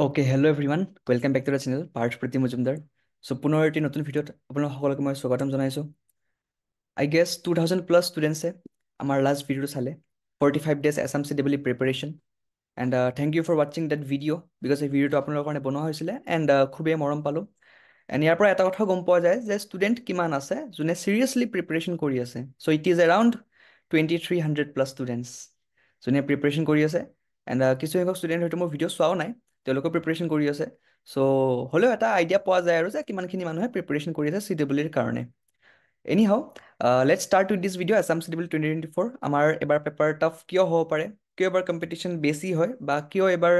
okay hello' everyone welcome back to the channel Partha Priti Majumdar so' পুনৰ এটি নতুন ভিডিঅ'ত আপোনাৰ সকলোকে মই স্বাগতম জনাইছোঁ I guess two thousand plus ষ্টুডেণ্টছে আমাৰ লাষ্ট ভিডিঅ'টো চালে forty five days S M C ডেবলি preparation and thank you for ৱাটচিং ডেট ভিডিঅ' বিকজ এই ভিডিঅ'টো আপোনালোকৰ কাৰণে বনোৱা হৈছিলে এণ্ড খুবেই মৰম পালোঁ এণ্ড ইয়াৰ পৰা এটা কথা গম পোৱা যায় যে ষ্টুডেণ্ট কিমান আছে যোনে চিৰিয়াছলি প্ৰিপেৰেশ্যন কৰি আছে so' it is around twenty three hundred plus students যোনে প্ৰিপেৰেশ্যন কৰি আছে এণ্ড কিছুসংখ্যক ষ্টুডেণ্ট হয়তো মোৰ ভিডিঅ' চোৱাও নাই তেওঁলোকেও প্ৰিপেৰেশ্যন কৰি আছে চ' হ'লেও এটা আইডিয়া পোৱা যায় আৰু যে কিমানখিনি মানুহে প্ৰিপেৰেশ্যন কৰি আছে চি ডাব্লিউৰ কাৰণে anyhow let start with this video' exam C W twenty twenty four আমাৰ এইবাৰ পেপাৰ টাফ কিয় হ'ব পাৰে কিয় এবাৰ কম্পিটিশ্যন বেছি হয় বা কিয় এইবাৰ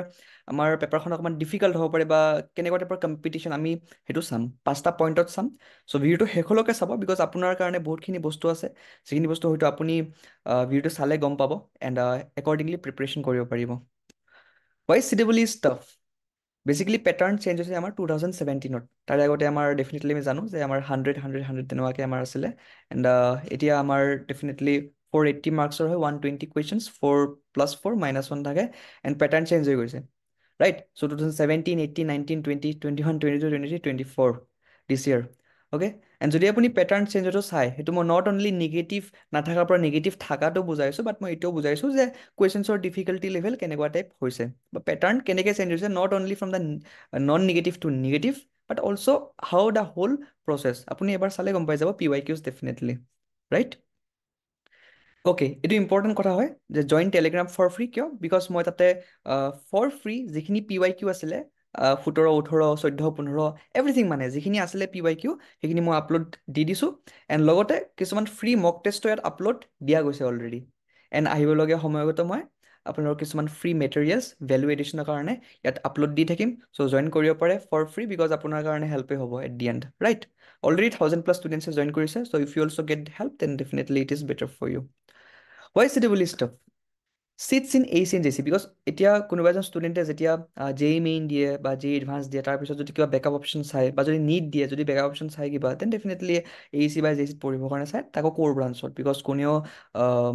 আমাৰ পেপাৰখন অকণমান ডিফিকাল্ট হ'ব পাৰে বা কেনেকুৱা টাইপৰ কম্পিটিশ্যন আমি সেইটো চাম পাঁচটা পইণ্টত চাম চ' ভিডিঅ'টো শেষলৈকে চাব বিকজ আপোনাৰ কাৰণে বহুতখিনি বস্তু আছে যিখিনি বস্তু হয়তো আপুনি ভিডিঅ'টো চালে গম পাব এণ্ড একৰ্ডিংলি প্ৰিপেৰেশ্যন কৰিব পাৰিব ৱাই চিডেবলি is tough basically pattern change হৈছে আমাৰ টু থাউজেণ্ড ছেভেণ্টিনত তাৰে আগতে আমাৰ ডেফিনেটলি আমি জানো যে আমাৰ হাণ্ড্ৰেড হাণ্ড্ৰেড হাণ্ড্ৰেড তেনেকুৱাকৈ আমাৰ আছিলে এণ্ড এতিয়া আমাৰ ডেফিনেটলি ফ'ৰ এইটি মাৰ্কছৰ হয় one twenty questions four plus four minus one থাকে এণ্ড পেটাৰ্ণ চেঞ্জ হৈ গৈছে right so' two thousand seventeen eighteen nineteen twenty twenty one twenty two twenty three twenty four this year okay and যদি আপুনি pattern change চেঞ্জতো চায় সেইটো মই not only negative নাথাকাৰ পৰা negative থকাটো বুজাইছোঁ বাট মই এইটোও বুজাইছোঁ যে কুৱেশ্যনছৰ ডিফিকাল্টি লেভেল কেনেকুৱা টাইপ হৈছে বা পেটাৰ্ণ কেনেকৈ চেঞ্জ হৈছে not only from the non negative to negative but also' how the whole process আপুনি এবাৰ চালে গম পাই যাব P Y Qs definitely right okay এইটো ইম্পৰ্টেণ্ট কথা হয় যে জইন টেলিগ্ৰাম ফৰ ফ্ৰী কিয় বিকজ মই তাতে ফৰ ফ্ৰী যিখিনি পি ৱাই কিউ আছিলে সোতৰ ওঠৰ চৈধ্য পোন্ধৰ এভৰিথিং মানে যিখিনি আছিলে পি ৱাই কিউ সেইখিনি মই আপলোড দি দিছোঁ এণ্ড লগতে কিছুমান ফ্ৰী মক টেষ্টো ইয়াত আপলোড দিয়া গৈছে অলৰেডি এণ্ড আহিবলগীয়া সময়গত মই আপোনালোকৰ কিছুমান ফ্ৰী মেটেৰিয়েলছ ভেলু এডিশ্যনৰ কাৰণে ইয়াত আপলোড দি থাকিম চ' জইন কৰিব পাৰে ফৰ ফ্ৰী বিকজ আপোনাৰ কাৰণে হেল্পেই হ'ব at the end right already thousand plus ষ্টুডেণ্টছে জইন কৰিছে so' if you also' get help then definitely it is better for you why চিটেবল ইষ্ট of seats in AEC and JEC because এতিয়া কোনোবা এজন ষ্টুডেণ্টে যেতিয়া J E main দিয়ে বা জে ই এডভান্স দিয়ে তাৰপিছত যদি কিবা বেকআপ অপশ্যন চাই বা যদি নীট দিয়ে যদি বেকআপ অপশ্যন চাই কিবা দেন ডেফিনেটলি এ চি বা জে চিত পঢ়িবৰ কাৰণে চাই তাকো ক'ৰ ব্ৰাঞ্চত বিকজ কোনেও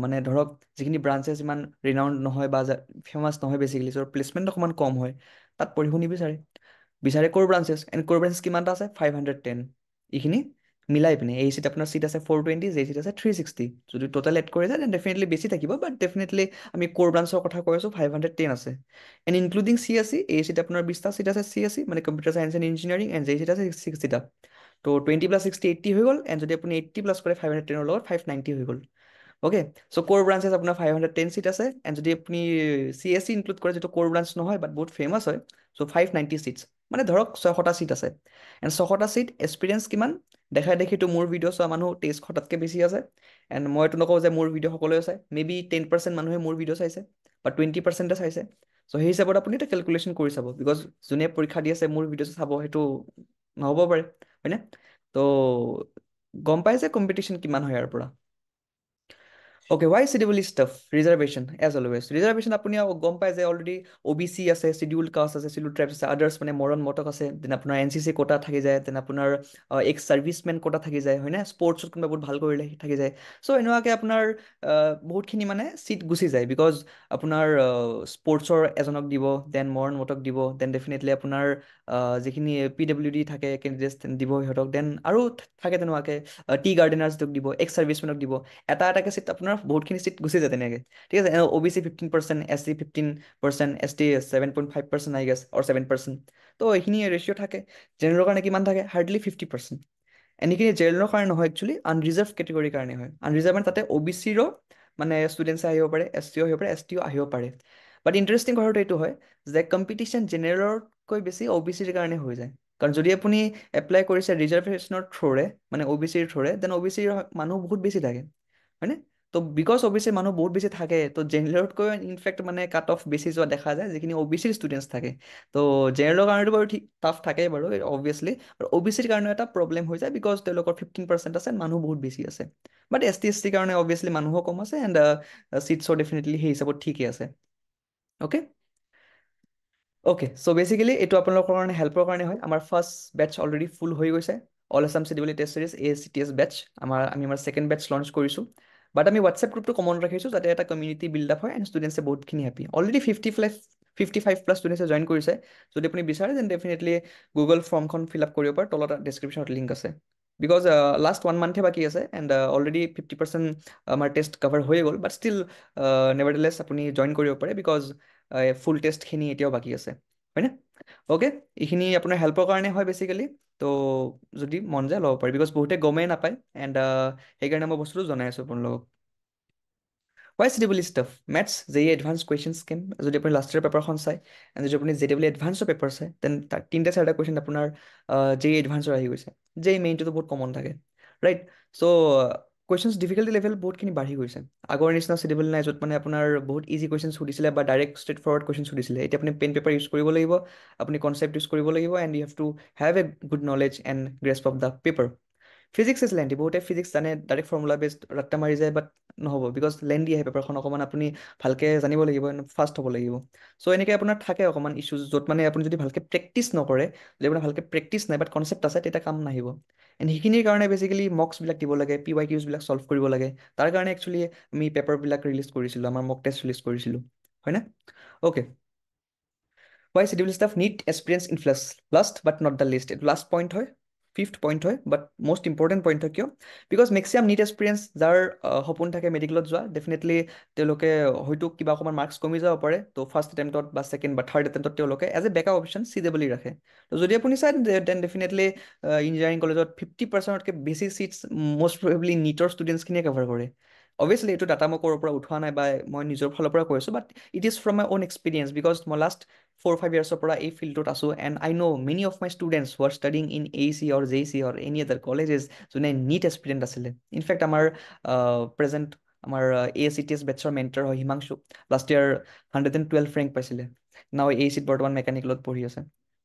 মানে ধৰক যিখিনি ব্ৰাঞ্চেছ ইমান ৰিনাউণ্ড নহয় বা ফেমাছ নহয় বেচিকেলি চ' প্লেচমেণ্ট অকণমান কম হয় তাত পঢ়িব নিবিচাৰে বিচাৰে ক'ৰ ব্ৰাঞ্চেছ এণ্ড ক'ৰ ব্ৰাঞ্চেছ কিমানটা আছে ফাইভ হাণ্ড্ৰেড টেন এইখিনি মিলাই পিনে এই চিট আপোনাৰ চিট আছে ফ'ৰ টুৱেণ্টি জে চিট আছে থ্ৰী ছিক্সটি যদি টোটেল এড কৰিছে দেন ডেফিনেটলি বেছি থাকিব বাট ডেফিনেটলি আমি ক'ৰ ব্ৰাঞ্চৰ কথা কৈ আছোঁ ফাইভ হাণ্ড্ৰেড টেন আছে and including C A C এই চিট আপোনাৰ বিছটা চিট আছে চি এছ চি মানে computer science and engineering and J seat আছে ছিক্সটিটা ত' টুৱেণ্টি প্লাছ ছিক্সটি এইটি হৈ গ'ল এণ্ড যদি আপুনি এইটটি প্লাছ কৰে ফাইভ হাণ্ড্ৰেড টেনৰ লগত ফাইভ নাইণ্টি হৈ গ'ল অ'কে চ' ক'ৰ ব্ৰাঞ্চেছ আপোনাৰ ফাইভ হাণ্ড্ৰেড টেন চিট আছে এণ্ড যদি আপুনি চি এছ চি ইনক্লুড কৰে যিটো ক'ৰ ব্ৰাঞ্চ নহয় বাট বহুত ফেমাছ হয় চ' ফাইভ নাইণ্টি চিটছ মানে ধৰক ছয়শটা ছিট আছে এণ্ড ছশটা ছিট এক্সপিৰিয়েঞ্চ কিমান দেখাই দেখিতো মোৰ ভিডিঅ' চোৱা মানুহ তেইছশটাতকৈ বেছি আছে এণ্ড মইতো নকওঁ যে মোৰ ভিডিঅ' সকলোৱে চাই মে বি টেন পাৰ্চেণ্ট মানুহে মোৰ ভিডিঅ' চাইছে বা টুৱেণ্টি পাৰ্চেণ্টে চাইছে চ' সেই হিচাপত আপুনি এটা কেলকুলেশ্যন কৰি চাব বিকজ যোনে পৰীক্ষা দি আছে মোৰ ভিডিঅ' চাব সেইটো নহ'ব পাৰে হয়নে ত' গম যে কম্পিটিশ্যন কিমান হয় ইয়াৰ পৰা okay why schedule is tough reservation as always reservation আপুনি গম পায় যে অলৰেডি অ' বি চি আছে চিডিউল কাষ্ট আছে চিডিউল ট্ৰাইব আছে আদাৰ্ছ মানে মৰণ মটক আছে দেন আপোনাৰ এন চি চি কোটা থাকি যায় দেন আপোনাৰ এক্স ছাৰ্ভিচমেন কোটা থাকি যায় হয়নে স্পৰ্টছত কোনোবা বহুত ভাল কৰিলে থাকি যায় চ' এনেকুৱাকৈ আপোনাৰ বহুতখিনি মানে ছিট গুচি যায় বিকজ আপোনাৰ স্পৰ্টছৰ এজনক দিব দেন মৰণ মটক দিব দেন ডেফিনেটলি আপোনাৰ যিখিনি পি ডাব্লিউ ডি থাকে কেণ্ডিডেটছ দিব সিহঁতক দেন আৰু থাকে তেনেকুৱাকৈ টি গাৰ্ডেনাৰ্ছ দিব এক্স ছাৰ্ভিচমেনক দিব এটা এটাকৈ ছিট আপোনাৰ আপোনাৰ বহুতখিনি চিট গুচি যায় তেনেকে ঠিক আছে O' B C fifteen percent S C fifteen percent S T seven point five percent I guess অ' ছেভেন পাৰ্চেণ্ট ত' এইখিনি ৰেচিঅ' থাকে জেনেৰেলৰ কাৰণে কিমান থাকে হাৰ্ডলি ফিফটি পাৰ্চেণ্ট এনেখিনি জেনেৰেলৰ কাৰণে নহয় একচুৱেলি আনৰিজাৰ্ভ কেটেগৰীৰ কাৰণে হয় আনৰিজাৰ্ভ মানে তাতে অ' বি চিৰো মানে ষ্টুডেণ্টছে আহিব পাৰে এছ চিও আহিব পাৰে এছ টিও আহিব পাৰে বাট ইণ্টাৰেষ্টিং কথাটো এইটো হয় যে কম্পিটিশ্যন জেনেৰেলতকৈ বেছি অ' বি চিৰ কাৰণে হৈ যায় কাৰণ যদি আপুনি এপ্লাই কৰিছে ৰিজাৰ্ভেশ্যনৰ থ্ৰ'ৰে মানে অ' বি চিৰ থ্ৰ'ৰে দেন অ' বি চিৰ মানুহ বহুত বেছি থাকে হয়নে তো বিকজ অ' বি চি মানুহ বহুত বেছি থাকে তো জেনেৰেলতকৈ ইনফেক্ট মানে কাট অফ বেছি যোৱা দেখা যায় যিখিনি অ' বি চিৰ ষ্টুডেণ্টছ থাকে তো জেনেৰেলৰ কাৰণেতো বাৰু ঠিক টাফ থাকে বাৰু অভিয়াছলি আৰু অ' বি চিৰ কাৰণেও এটা প্ৰব্লেম হৈ যায় বিকজ তেওঁলোকৰ ফিফটিন পাৰ্চেণ্ট আছে মানুহ বহুত বেছি আছে বাট এছ টি এছ টিৰ কাৰণে অভিয়াছলি মানুহো কম আছে এণ্ড চিটছৰ ডেফিনেটলি সেই হিচাপত ঠিকেই আছে অ'কে অ'কে চ' বেচিকেলি এইটো আপোনালোকৰ কাৰণে হেল্পৰ কাৰণে হয় আমাৰ ফাৰ্ষ্ট বেটছ অলৰেডি ফুল হৈ গৈছে all S M test series A C T S batches আমাৰ আমি আমাৰ ছেকেণ্ড বেটছ লঞ্চ কৰিছোঁ বাট আমি হোৱাটছএপ গ্ৰুপটো কমন ৰাখিছোঁ যাতে এটা কমিউনিটি বিল্ডআপ হয় এণ্ড ষ্টুডেণ্টছে বহুতখিনি happy already fifty plus fifty five plus ষ্টুডেণ্টছে জইন কৰিছে যদি আপুনি বিচাৰে দেন ডেফিনেটলি গুগল ফৰ্মখন ফিল আপ কৰিব পাৰে তলত ডেছক্ৰিপশ্যনত লিংক আছে বিকজ লাষ্ট ওৱান মান্থে বাকী আছে এণ্ড অলৰেডি ফিফটি পাৰ্চেণ্ট আমাৰ টেষ্ট কভাৰ হৈ গ'ল বাট ষ্টিল নেভাৰডলেছ আপুনি জইন কৰিব পাৰে বিকজ ফুল টেষ্টখিনি এতিয়াও বাকী আছে হয়নে অ'কে এইখিনি আপোনাৰ হেল্পৰ কাৰণে হয় বেচিকেলি তো যদি মন যায় ল'ব পাৰি বিকজ বহুতে গমেই নাপায় এণ্ড সেইকাৰণে মই বস্তুটো জনাই আছো আপোনালোকক why C double stuff maths J E advance question scheme যদি আপুনি লাষ্ট ইয়াৰ পেপাৰখন চায় এণ্ড যদি আপুনি জে ডাবল এডভান্সৰ পেপাৰ চায় দেন তাৰ তিনিটা চাৰিটা কুৱেশ্যন আপোনাৰ জে ই এডভান্সৰ আহি গৈছে জে ই মেইনটোতো বহুত কমন থাকে ৰাইট চ' কুৱেশ্যনছ ডিফিকাল্টি লেভেল বহুতখিনি বাঢ়ি গৈছে আগৰ নিচিনা চিডেবল নাই য'ত মানে আপোনাৰ বহুত ইজি কুৱেশ্যন সুধিছিলে বা ডাইৰেক্ট ষ্ট্ৰেট ফৰৱাৰ্ড কুৱেশ্যন সুধিছিলে এতিয়া আপুনি পেন পেপাৰ ইউজ কৰিব লাগিব আপুনি কনচেপ্ট ইউজ কৰিব লাগিব and you have to have a good knowledge and grasp of the paper physics is lengthy বহুতে ফিজিক্স জানে ডাইৰেক্ট ফৰ্মুলা বেষ্ট ৰাট্টা মাৰি যায় বাট নহ'ব বিকজ লেণ্ডি আহে পেপাৰখন অকণমান আপুনি ভালকৈ জানিব লাগিব ফাষ্ট হ'ব লাগিব চ' এনেকৈ আপোনাৰ থাকে অকণমান ইছ্যুজ য'ত মানে আপুনি যদি ভালকৈ প্ৰেক্টিছ নকৰে যদি আপোনাৰ ভালকৈ প্ৰেক্টিছ নাই বাট কনচেপ্ট আছে তেতিয়া কাম নাহিব এণ্ড সেইখিনিৰ কাৰণে বেচিকেলি মক্সবিলাক দিব লাগে পি ৱাই কিউজবিলাক চল্ভ কৰিব লাগে তাৰ কাৰণে একচুৱেলি আমি পেপাৰবিলাক ৰিলিজ কৰিছিলোঁ আমাৰ মক টেষ্ট ৰিলিজ কৰিছিলোঁ হয় ন okay why schedule stuff NEET experience in flash last but not the least এইটো লাষ্ট পইণ্ট হয় ফিফথ পইণ্ট হয় বাট মষ্ট ইম্পৰ্টেণ্ট পইণ্ট হয় কিয় বিকজ মেক্সিমাম নিট এক্সপিৰিয়েঞ্চ যাৰ সপোন থাকে মেডিকেলত যোৱা ডেফিনেটলি তেওঁলোকে হয়তো কিবা অকণমান মাৰ্কছ কমি যাব পাৰে ত' ফাৰ্ষ্ট এটেম্পটত বা ছেকেণ্ড বা থাৰ্ড এটেম্পটত তেওঁলোকে এজ এ বেকআপ অপশ্যন চিজেবলি ৰাখে ত' যদি আপুনি চাই দেন ডেফিনেটলি ইঞ্জিনিয়াৰিং কলেজত ফিফটি পাৰ্চেণ্টতকৈ বেছি চিটছ মষ্ট প্ৰবেবলি নিটৰ ষ্টুডেণ্টছখিনিয়ে কভাৰ কৰে অভিয়াছলি এইটো ডাটা মই ক'ৰ পৰা উঠোৱা নাই বা মই নিজৰ ফালৰ পৰা কৈ আছোঁ but it is from my own experience because মই লাষ্ট ফ'ৰ ফাইভ ইয়াৰ্ছৰ পৰা এই ফিল্ডত আছোঁ and I know' many of my students who are studying in AEC or JEC or any other colleges যোনে NEET experienced আছিলে in fact আমাৰ present আমাৰ এ চি টি এছ বেটছৰ মেণ্টৰ হয় Himanshu last year hundred and twelve rank পাইছিলে now এ চিত বৰ্তমান মেকানিকেলত পঢ়ি আছে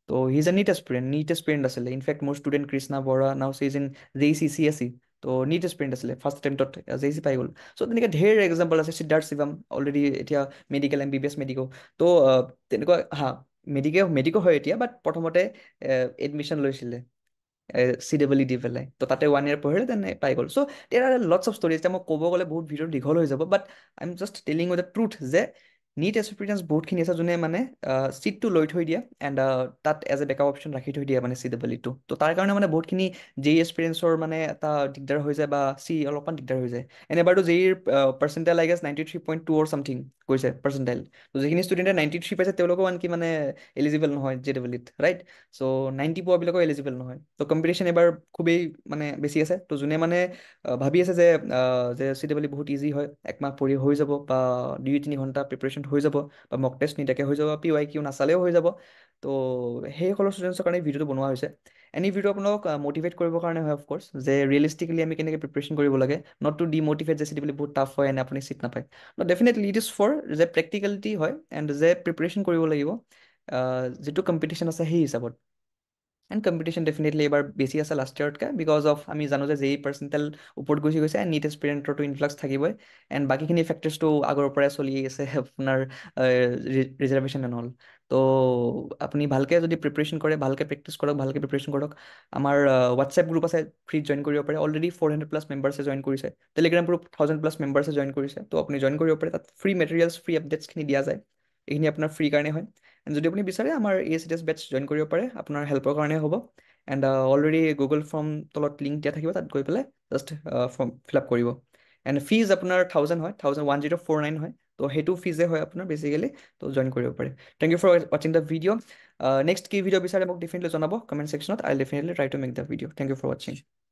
ত' সি যে এ নীট এক্সপিৰিয়েণ্ট নীট এক্সপিৰিয়েণ্ট আছিলে ইনফেক্ট মোৰ student Krishna Bora now she is in JEC C S C তো নিট স্প্ৰিণ্ট আছিলে ফাৰ্ষ্ট এটেম্পটত জে চি পাই গ'ল চ' তেনেকৈ ধেৰ এক্সাম্পল আছে সিদ্ধাৰ্থ শিৱম অলৰেডি এতিয়া medical M B B S medical তো তেনেকুৱা হা মেডিকেল মেডিকেল হয় এতিয়া বাট প্ৰথমতে এডমিশ্যন লৈছিলে চি ডাব্লি দি পেলাই তো তাতে ওৱান ইয়াৰ পঢ়িলে তেনে পাই গ'ল চ' দেৰ লটছ অফ ষ্টৰি এতিয়া মই ক'ব গ'লে বহুত ভিডিঅ' দীঘল হৈ যাব but I am just telling with the truth যে নিট এক্সপিৰিয়েঞ্চ বহুতখিনি আছে যোনে মানে চিটটো লৈ থৈ দিয়ে এণ্ড তাত এজ এ বেকআপ অপশ্যন ৰাখি থৈ দিয়ে মানে চি ডাবলিটো তো তাৰ কাৰণে মানে বহুতখিনি জে ই এক্সপিৰিয়েঞ্চৰ মানে এটা দিগদাৰ হৈ যায় বা চি অলপমান দিগদাৰ হৈ যায় এনেবাৰটো জে ইৰ percentile I guess ninety three point two or something কৈছে পাৰ্চেণ্টেল তো যিখিনি ষ্টুডেণ্টে নাইণ্টি থ্ৰী পাইছে তেওঁলোকেও আনকি মানে এলিজিবল নহয় জে ডাবলিত ৰাইট চ' নাইণ্টি পোৱাবিলাকেও এলিজিবল নহয় তো কম্পিটিশ্যন এইবাৰ খুবেই মানে বেছি আছে তো যোনে মানে ভাবি আছে যে চি ডাবলি বহুত ইজি হয় একমাহ পঢ়ি হৈ যাব বা দুই তিনি ঘণ্টা প্ৰিপেৰেশ্যন হৈ যাব বা মক টেষ্ট নিদিয়াকৈ হৈ যাব পি ৱাই কিউ নাচালেও হৈ যাব ত' সেইসকলৰ ষ্টুডেণ্টছৰ কাৰণে ভিডিঅ'টো বনোৱা হৈছে এনি ভিডিঅ' আপোনাক মটিভেট কৰিবৰ কাৰণে হয় অফক'ৰ্ছ যে ৰিয়েলিষ্টিকেলি আমি কেনেকৈ প্ৰিপেৰেশ্যন কৰিব লাগে নট টু ডিমটিভেট যে চিটি বুলি বহুত টাফ হয় এনে আপুনি চিট নাপায় not definitely it is for যে প্ৰেক্টিকেলিটি হয় এণ্ড যে প্ৰিপেৰেশ্যন কৰিব লাগিব যিটো কম্পিটিশ্যন আছে সেই হিচাপত এণ্ড কম্পিটিশ্যন ডেফিনেটলি এইবাৰ বেছি আছে লাষ্ট ইয়াৰতকৈ বিকজ অফ আমি জানো যে জেই পাৰ্চেণ্টেল ওপৰত গুচি গৈছে এণ্ড নীট এক্সপিৰিয়েণ্টৰটো ইনফ্লাক্স থাকিবই এণ্ড বাকীখিনি ফেক্টৰ্ছটো আগৰ পৰাই চলি আছে আপোনাৰ ৰিজাৰ্ভেশ্যন এণ্ড অল তো আপুনি ভালকৈ যদি প্ৰিপেৰেশ্যন কৰে ভালকৈ প্ৰেক্টিছ কৰক ভালকৈ প্ৰিপেৰেশ্যন কৰক আমাৰ হোৱাটছএপ গ্ৰুপ আছে ফ্ৰীত জইন কৰিব পাৰে অলৰেডি ফ'ৰ হাণ্ড্ৰেড প্লাছ মেম্বাৰ্ছে জইন কৰিছে টেলিগ্ৰাম গ্ৰুপ থাউজেণ্ড প্লাছ মেম্বাৰ্ছে জইন কৰিছে তো আপুনি জইন কৰিব পাৰে তাত ফ্ৰী মেটেৰিয়েলছ ফ্ৰী আপডেটছখিনি দিয়া যায় এইখিনি আপোনাৰ ফ্ৰী কাৰণে হয় এণ্ড যদি আপুনি বিচাৰে আমাৰ A S S batches join কৰিব পাৰে আপোনাৰ হেল্পৰ কাৰণে হ'ব এণ্ড অলৰেডি গুগল ফৰ্ম তলত লিংক দিয়া থাকিব তাত গৈ পেলাই জাষ্ট ফৰ্ম ফিল আপ কৰিব এণ্ড ফিজ আপোনাৰ থাউজেণ্ড হয় thousand one zero' four nine হয় তো সেইটো ফিজে হয় আপোনাৰ বেচিকেলি তো জইন কৰিব পাৰে থেংক ইউ ফৰ ৱাচিং দ্য ভিডিঅ' নেক্সট কি ভিডিঅ' বিচাৰে মোক ডেফিনেটলি জনাব কমেণ্ট ছেকশ্যনত I definitely try to make the video' thank you for ৱাচিং